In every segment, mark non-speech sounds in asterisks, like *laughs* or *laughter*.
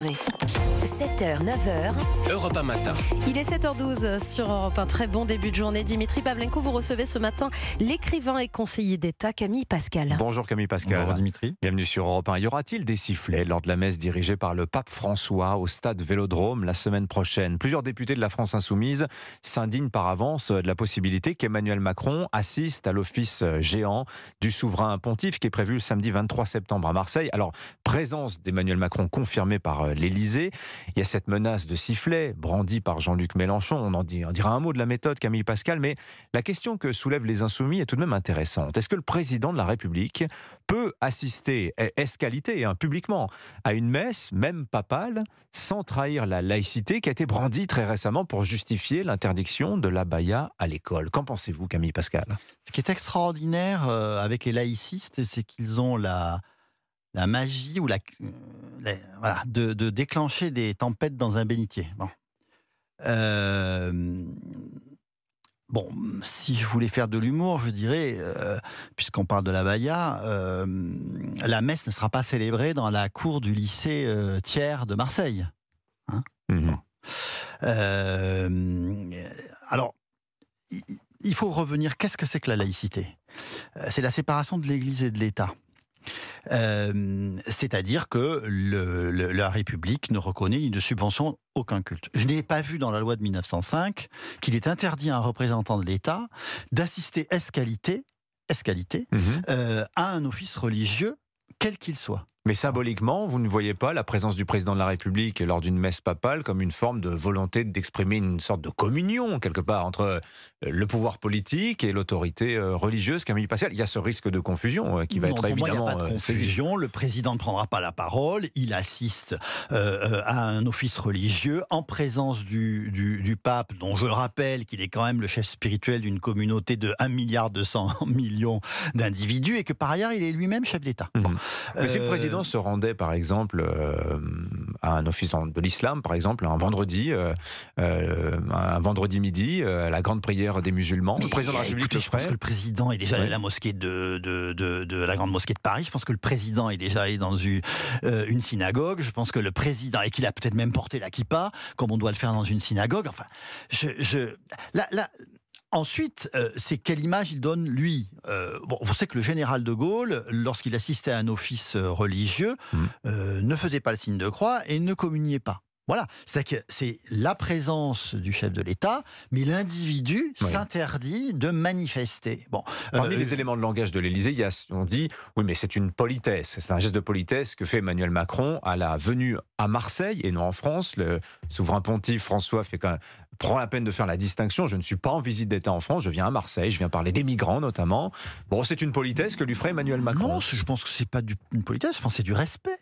Oui. 9 h 9h. Matin. Il est 7h12 sur Europe. 1. très bon début de journée. Dimitri Pavlenko, vous recevez ce matin l'écrivain et conseiller d'État Camille Pascal. Bonjour Camille Pascal. Bonjour Dimitri. Bienvenue sur Europe 1. Y aura-t-il des sifflets lors de la messe dirigée par le pape François au stade Vélodrome la semaine prochaine Plusieurs députés de la France Insoumise s'indignent par avance de la possibilité qu'Emmanuel Macron assiste à l'office géant du souverain pontife qui est prévu le samedi 23 septembre à Marseille. Alors, présence d'Emmanuel Macron confirmée par l'Élysée. Il y a cette menace de sifflet, brandie par Jean-Luc Mélenchon, on en dira un mot de la méthode Camille Pascal, mais la question que soulèvent les insoumis est tout de même intéressante. Est-ce que le président de la République peut assister, est qualité, hein, publiquement, à une messe, même papale, sans trahir la laïcité qui a été brandie très récemment pour justifier l'interdiction de la à l'école Qu'en pensez-vous, Camille Pascal Ce qui est extraordinaire euh, avec les laïcistes, c'est qu'ils ont la la magie ou la, voilà, de, déclencher des tempêtes dans un bénitier. Euh, bon. si je voulais faire de l'humour, je dirais, euh, puisqu'on parle de la Baïa, euh, la messe ne sera pas célébrée dans la cour du lycée Thiers de Marseille. Hein. Mhm. alors, il faut revenir, qu'est-ce que c'est que la laïcité C'est la séparation de l'Église et de l'État. Euh, c'est-à-dire que la République ne reconnaît ni de subvention aucun culte. Je n'ai pas vu dans la loi de 1905 qu'il est interdit à un représentant de l'État d'assister escalité, escalité mhm. euh, à un office religieux, quel qu'il soit. Mais symboliquement, vous ne voyez pas la présence du président de la République lors d'une messe papale comme une forme de volonté d'exprimer une sorte de communion, quelque part, entre euh, le pouvoir politique et l'autorité euh, religieuse, Camille Pacial. Il y a ce risque de confusion euh, qui va être évidemment. Moi, il n'y a pas de confusion. Le président ne prendra pas la parole. Il assiste à un office religieux en présence du, pape, dont je rappelle qu'il est quand même le chef spirituel d'une communauté de 1,2 milliard *laughs* millions d'individus et que par ailleurs, il est lui-même chef d'État. Mhm. le président se rendait par exemple, euh, à un office de l'islam, par exemple, un vendredi, euh, euh, un vendredi midi, à la grande prière des musulmans. le président de la République Je pense que le président est déjà allé à la mosquée de, de, la grande mosquée de Paris. Je pense que le président est déjà allé dans une, une synagogue. Je pense que le président et qu'il a peut-être même porté la kippa, comme on doit le faire dans une synagogue. Enfin, je, là, là Ensuite, euh, c'est quelle image il donne lui. Vous euh, bon, sait que le général de Gaulle, lorsqu'il assistait à un office euh, religieux, mm. ne faisait pas le signe de croix et ne communiait pas. Voilà, cest que c'est la présence du chef de l'État, mais l'individu s'interdit de manifester. Bon, Parmi euh, les éléments de langage de l'Élysée, il y on dit, oui, mais c'est une politesse, c'est un geste de politesse que fait Emmanuel Macron à la venue à Marseille et non en France. Le souverain pontife François fait quand prend la peine de faire la distinction. Je ne suis pas en visite d'État en France, je viens à Marseille, je viens parler des migrants notamment. Bon, c'est une politesse que lui ferait Emmanuel Macron. Non, je pense que c'est pas une politesse, je pense c'est du respect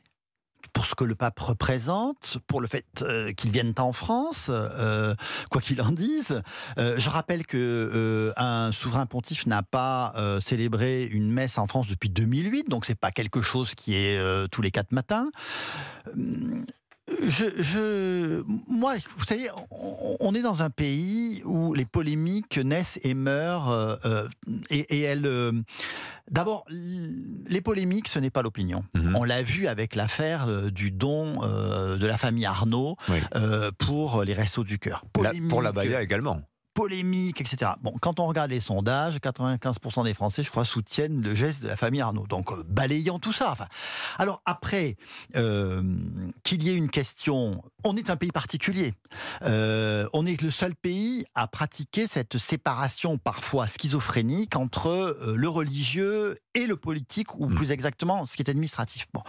pour ce que le pape représente, pour le fait euh, qu'il vienne en France, euh, quoi qu'il en dise. Euh, je rappelle que un souverain pontife n'a pas célébré une messe en France depuis 2008, donc c'est pas quelque chose qui est tous les quatre matins je, je, moi, vous savez, on, est dans un pays où les polémiques naissent et meurent, euh, euh, et, euh, D'abord, les polémiques, ce n'est pas l'opinion. Mhm. On l'a vu avec l'affaire du don de la famille Arnaud pour les restos du cœur. pour la Baïa également polémique, etc. Bon, quand on regarde les sondages, 95% des Français, je crois, soutiennent le geste de la famille Arnaud. Donc, euh, balayant tout ça. Enfin, alors après, euh, qu'il y ait une question, on est un pays particulier. Euh, on est le seul pays à pratiquer cette séparation parfois schizophrénique entre le religieux et le politique, ou mm. plus exactement, ce qui est administratif. Bon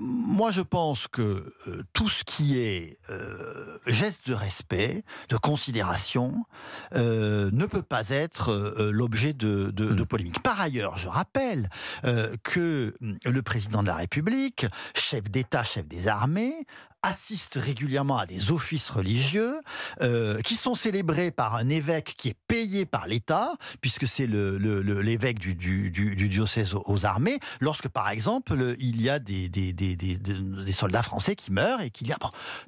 moi, je pense que euh, tout ce qui est euh, geste de respect, de considération, euh, ne peut pas être l'objet de, de, de hmm. polémiques. Par ailleurs, je rappelle que hum, le président de la République, chef d'État, chef des armées, assistent régulièrement à des offices religieux euh, qui sont célébrés par un évêque qui est payé par l'État, puisque c'est l'évêque le, du, diocèse aux armées, lorsque par exemple il y a des, des, soldats français qui meurent et qu'il y a...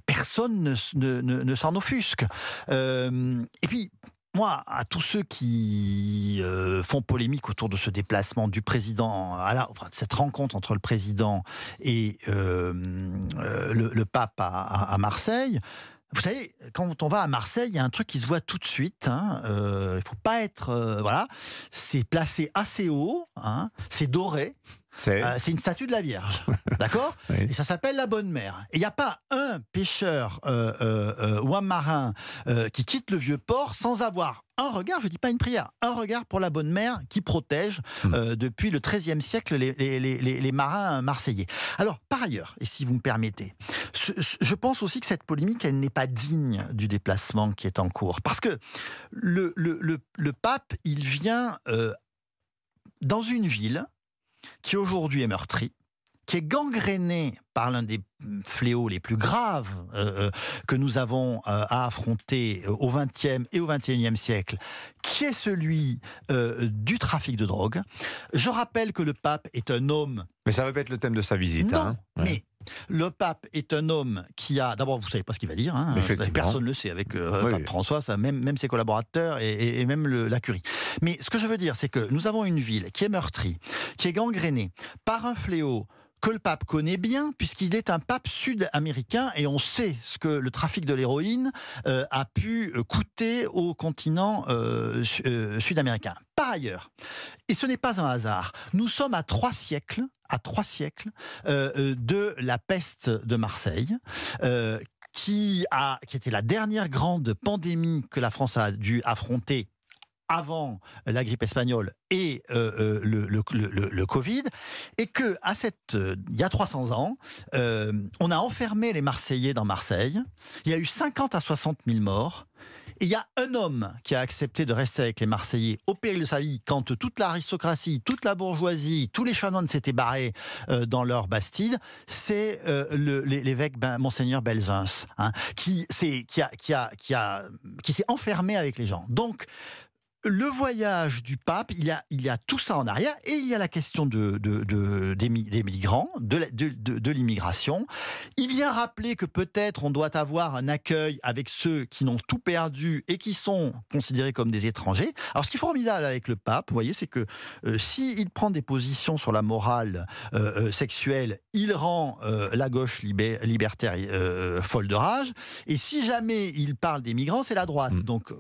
personne ne, s'en offusque. Euh, et puis, moi, à tous ceux qui euh, font polémique autour de ce déplacement du président, à de cette rencontre entre le président et euh, euh, le, pape à, Marseille, vous savez, quand on va à Marseille, il y a un truc qui se voit tout de suite. Hein, il ne faut pas être. voilà. C'est placé assez haut. Hein, c'est doré. C'est une statue de la Vierge. *laughs* D'accord Et ça s'appelle la bonne Mère. Et il n'y a pas un pêcheur euh, euh, euh, ou un marin qui quitte le vieux port sans avoir un regard, je ne dis pas une prière, un regard pour la bonne Mère qui protège hmm. depuis le XIIIe siècle les, marins marseillais. Alors, par ailleurs, et si vous me permettez, je pense aussi que cette polémique, elle n'est pas digne du déplacement qui est en cours. Parce que le, pape, il vient dans une ville qui aujourd'hui est meurtrie, qui est gangréné par l'un des hum, fléaux les plus graves euh, euh, que nous avons euh, à affronter au XXe et au XXIe siècle, qui est celui du trafic de drogue. Je rappelle que le pape est un homme. Mais ça va pas être le thème de sa visite. Non, hein. mais le pape est un homme qui a. D'abord, vous savez pas ce qu'il va dire. Hein, personne ne le sait avec pape François, ça, même, même ses collaborateurs et, même la curie. Mais ce que je veux dire, c'est que nous avons une ville qui est meurtrie, qui est gangrénée par un fléau que le pape connaît bien, puisqu'il est un pape sud-américain et on sait ce que le trafic de l'héroïne euh, a pu euh, coûter au continent euh, sud-américain. Par ailleurs, et ce n'est pas un hasard, nous sommes à trois siècles à siècles de la peste de Marseille, qui, a, qui était la dernière grande pandémie que la France a dû affronter avant la grippe espagnole et euh, euh, le, Covid, et que à cette, euh, il y a 300 ans, on a enfermé les Marseillais dans Marseille. Il y a eu 50 à 60 000 morts. Et il y a un homme qui a accepté de rester avec les Marseillais au péril de sa vie quand toute l'aristocratie, toute la bourgeoisie, tous les chanoines s'étaient barrés dans leur bastide. C'est l'évêque ben, Monseigneur Belzunce hein, qui s'est a, qui enfermé avec les gens. Donc, le voyage du pape, il y, a, tout ça en arrière, et il y a la question des, migrants, de, l'immigration. Il vient rappeler que peut-être on doit avoir un accueil avec ceux qui n'ont tout perdu et qui sont considérés comme des étrangers. Alors ce qui est formidable avec le pape, vous voyez, c'est que si euh, s'il prend des positions sur la morale euh, euh, sexuelle, il rend la gauche libertaire folle de rage, et si jamais il parle des migrants, c'est la droite. Mm. Donc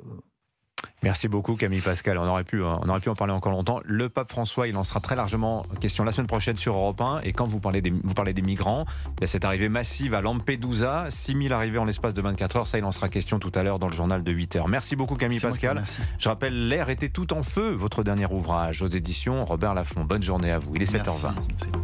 Merci beaucoup Camille Pascal. On aurait pu, euh, on aurait pu en parler encore longtemps. Le pape François, il en sera très largement question la semaine prochaine sur Europe 1. Et quand vous parlez des, vous parlez des migrants, il y a cette arrivée massive à Lampedusa, 6000 arrivées en l'espace de 24 heures. Ça, il en sera question tout à l'heure dans le journal de 8 heures. Merci beaucoup Camille Pascal. Je rappelle, l'air était tout en feu, votre dernier ouvrage aux éditions Robert Laffont. Bonne journée à vous. Il est 7h20.